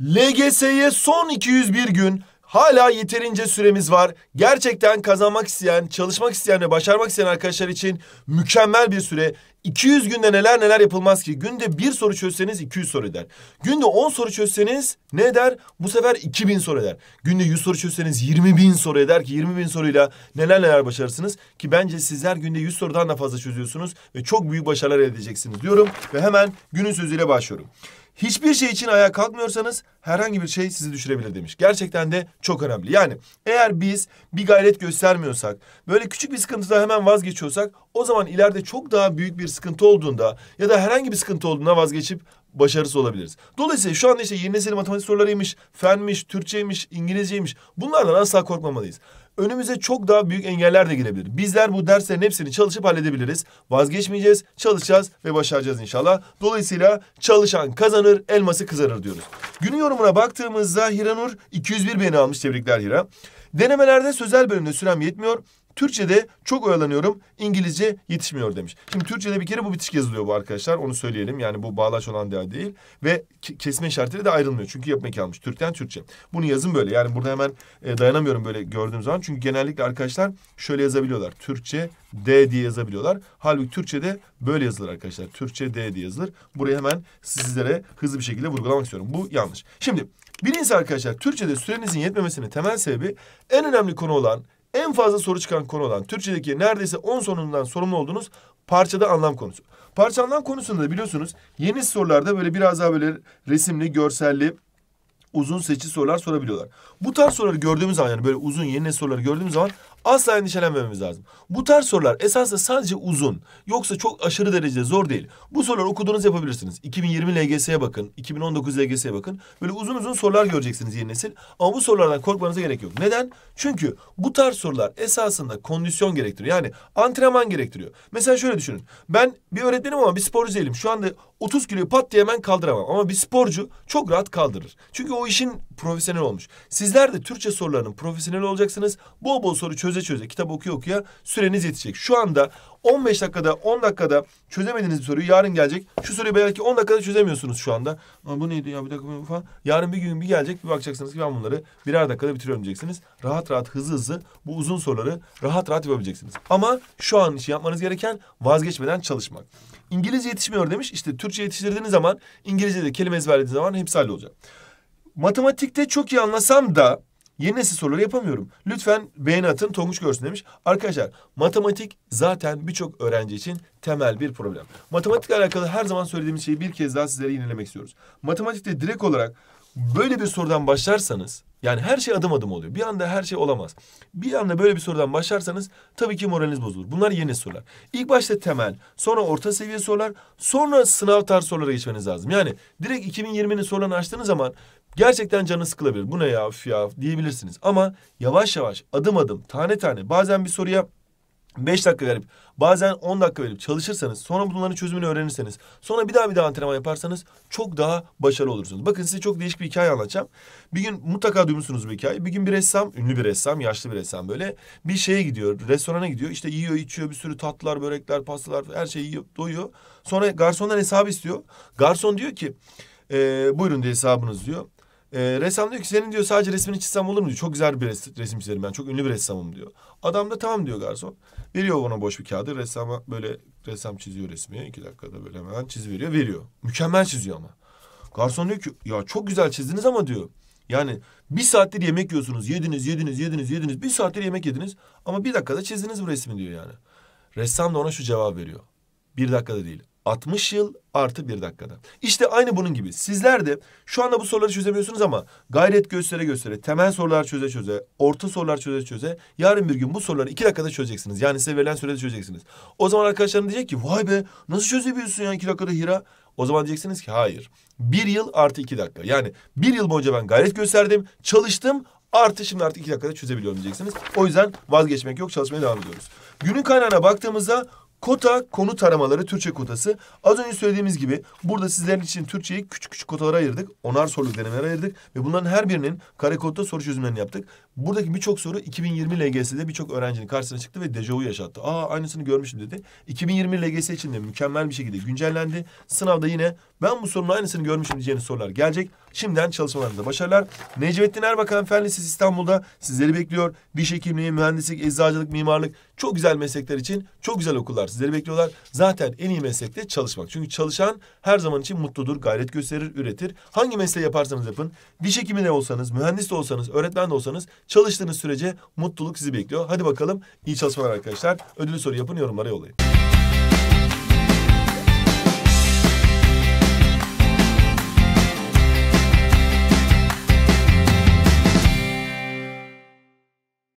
LGS'ye son 201 gün hala yeterince süremiz var. Gerçekten kazanmak isteyen, çalışmak isteyen ve başarmak isteyen arkadaşlar için mükemmel bir süre. 200 günde neler neler yapılmaz ki? Günde bir soru çözseniz 200 soru eder. Günde 10 soru çözseniz ne eder? Bu sefer 2000 soru eder. Günde 100 soru çözseniz 20 bin soru eder ki 20 bin soruyla neler neler başarırsınız. Ki bence sizler günde 100 sorudan da fazla çözüyorsunuz ve çok büyük başarılar elde edeceksiniz diyorum. Ve hemen günün sözüyle başlıyorum hiçbir şey için ayağa kalkmıyorsanız herhangi bir şey sizi düşürebilir demiş. Gerçekten de çok önemli. Yani eğer biz bir gayret göstermiyorsak, böyle küçük bir sıkıntıda hemen vazgeçiyorsak o zaman ileride çok daha büyük bir sıkıntı olduğunda ya da herhangi bir sıkıntı olduğunda vazgeçip başarısız olabiliriz. Dolayısıyla şu anda işte yeni nesil matematik sorularıymış, fenmiş, Türkçeymiş, İngilizceymiş bunlardan asla korkmamalıyız önümüze çok daha büyük engeller de gelebilir. Bizler bu derslerin hepsini çalışıp halledebiliriz. Vazgeçmeyeceğiz, çalışacağız ve başaracağız inşallah. Dolayısıyla çalışan kazanır, elması kızarır diyoruz. Günün yorumuna baktığımızda Hiranur 201 beğeni almış. Tebrikler Hira. Denemelerde sözel bölümde sürem yetmiyor. Türkçe'de çok oyalanıyorum. İngilizce yetişmiyor demiş. Şimdi Türkçe'de bir kere bu bitişik yazılıyor bu arkadaşlar. Onu söyleyelim. Yani bu bağlaç olan değil. Ve kesme işaretiyle de ayrılmıyor. Çünkü yapmak kalmış. Türkten Türkçe. Bunu yazın böyle. Yani burada hemen e, dayanamıyorum böyle gördüğüm zaman. Çünkü genellikle arkadaşlar şöyle yazabiliyorlar. Türkçe D diye yazabiliyorlar. Halbuki Türkçe'de böyle yazılır arkadaşlar. Türkçe D diye yazılır. Burayı hemen sizlere hızlı bir şekilde vurgulamak istiyorum. Bu yanlış. Şimdi birincisi arkadaşlar Türkçe'de sürenizin yetmemesinin temel sebebi en önemli konu olan en fazla soru çıkan konu olan Türkçedeki neredeyse 10 sorundan sorumlu olduğunuz parçada anlam konusu. Parça anlam konusunda da biliyorsunuz yeni sorularda böyle biraz daha böyle resimli, görselli, uzun seçici sorular sorabiliyorlar. Bu tarz soruları gördüğümüz zaman yani böyle uzun yeni soruları gördüğümüz zaman asla endişelenmememiz lazım. Bu tarz sorular esasında sadece uzun. Yoksa çok aşırı derecede zor değil. Bu soruları okuduğunuz yapabilirsiniz. 2020 LGS'ye bakın, 2019 LGS'ye bakın. Böyle uzun uzun sorular göreceksiniz yeni nesil. Ama bu sorulardan korkmanıza gerek yok. Neden? Çünkü bu tarz sorular esasında kondisyon gerektiriyor. Yani antrenman gerektiriyor. Mesela şöyle düşünün. Ben bir öğretmenim ama bir sporcu değilim. Şu anda 30 kilo pat diye hemen kaldıramam. Ama bir sporcu çok rahat kaldırır. Çünkü o işin profesyonel olmuş. Sizler de Türkçe sorularının profesyonel olacaksınız. Bol bol soru çöze çöze kitap okuya okuya süreniz yetecek. Şu anda 15 dakikada 10 dakikada çözemediğiniz bir soruyu yarın gelecek. Şu soruyu belki 10 dakikada çözemiyorsunuz şu anda. bu neydi ya bir dakika falan. Yarın bir gün bir gelecek bir bakacaksınız ki ben bunları birer dakikada bitiriyorum diyeceksiniz. Rahat rahat hızlı hızlı bu uzun soruları rahat rahat yapabileceksiniz. Ama şu an için yapmanız gereken vazgeçmeden çalışmak. İngilizce yetişmiyor demiş. İşte Türkçe yetiştirdiğiniz zaman İngilizce'de kelime ezberlediğiniz zaman hepsi hallolacak. Matematikte çok iyi anlasam da Yeni nesil soruları yapamıyorum. Lütfen beğeni atın Tonguç görsün demiş. Arkadaşlar matematik zaten birçok öğrenci için temel bir problem. Matematikle alakalı her zaman söylediğimiz şeyi bir kez daha sizlere yinelemek istiyoruz. Matematikte direkt olarak böyle bir sorudan başlarsanız yani her şey adım adım oluyor. Bir anda her şey olamaz. Bir anda böyle bir sorudan başlarsanız tabii ki moraliniz bozulur. Bunlar yeni sorular. İlk başta temel, sonra orta seviye sorular, sonra sınav tarz sorulara geçmeniz lazım. Yani direkt 2020'nin sorularını açtığınız zaman Gerçekten canı sıkılabilir. Bu ne ya üf ya diyebilirsiniz. Ama yavaş yavaş adım adım tane tane bazen bir soruya beş dakika verip bazen on dakika verip çalışırsanız sonra bunların çözümünü öğrenirseniz sonra bir daha bir daha antrenman yaparsanız çok daha başarılı olursunuz. Bakın size çok değişik bir hikaye anlatacağım. Bir gün mutlaka duymuşsunuz bu hikayeyi. Bir gün bir ressam, ünlü bir ressam, yaşlı bir ressam böyle bir şeye gidiyor, restorana gidiyor. İşte yiyor, içiyor bir sürü tatlılar, börekler, pastalar her şeyi yiyor, doyuyor. Sonra garsondan hesabı istiyor. Garson diyor ki e, buyurun diye hesabınız diyor. E, ressam diyor ki senin diyor sadece resmini çizsem olur mu diyor. Çok güzel bir resim, resim çizerim ben. Çok ünlü bir ressamım diyor. Adam da tamam diyor garson. Veriyor ona boş bir kağıdı. Ressama böyle ressam çiziyor resmi. iki dakikada böyle hemen veriyor Veriyor. Mükemmel çiziyor ama. Garson diyor ki ya çok güzel çizdiniz ama diyor. Yani bir saattir yemek yiyorsunuz. Yediniz, yediniz, yediniz, yediniz. Bir saattir yemek yediniz. Ama bir dakikada çizdiniz bu resmi diyor yani. Ressam da ona şu cevap veriyor. Bir dakikada değil. 60 yıl artı bir dakikada. İşte aynı bunun gibi. Sizler de şu anda bu soruları çözemiyorsunuz ama gayret göstere göstere, temel sorular çöze çöze, orta sorular çöze çöze yarın bir gün bu soruları iki dakikada çözeceksiniz. Yani size verilen sürede çözeceksiniz. O zaman arkadaşlarım diyecek ki vay be nasıl çözebiliyorsun yani iki dakikada Hira? O zaman diyeceksiniz ki hayır. Bir yıl artı iki dakika. Yani bir yıl boyunca ben gayret gösterdim, çalıştım artı şimdi artık iki dakikada çözebiliyorum diyeceksiniz. O yüzden vazgeçmek yok çalışmaya devam ediyoruz. Günün kaynağına baktığımızda Kota konu taramaları Türkçe kotası. Az önce söylediğimiz gibi burada sizler için Türkçeyi küçük küçük kotalara ayırdık. Onar soruluk denemelere ayırdık ve bunların her birinin kare kodda soru çözümlerini yaptık. Buradaki birçok soru 2020 LGS'de birçok öğrencinin karşısına çıktı ve dejavu yaşattı. Aa aynısını görmüştüm dedi. 2020 LGS için de mükemmel bir şekilde güncellendi. Sınavda yine ben bu sorunun aynısını görmüşüm diyeceğiniz sorular gelecek. Şimdiden çalışmalarınızda başarılar. Necmettin Erbakan Fen Lisesi İstanbul'da sizleri bekliyor. Diş hekimliği, mühendislik, eczacılık, mimarlık çok güzel meslekler için çok güzel okullar sizleri bekliyorlar. Zaten en iyi meslekte çalışmak. Çünkü çalışan her zaman için mutludur, gayret gösterir, üretir. Hangi mesleği yaparsanız yapın. Diş hekimi de olsanız, mühendis de olsanız, öğretmen de olsanız Çalıştığınız sürece mutluluk sizi bekliyor. Hadi bakalım iyi çalışmalar arkadaşlar. Ödülü soru yapın yorumlara yollayın.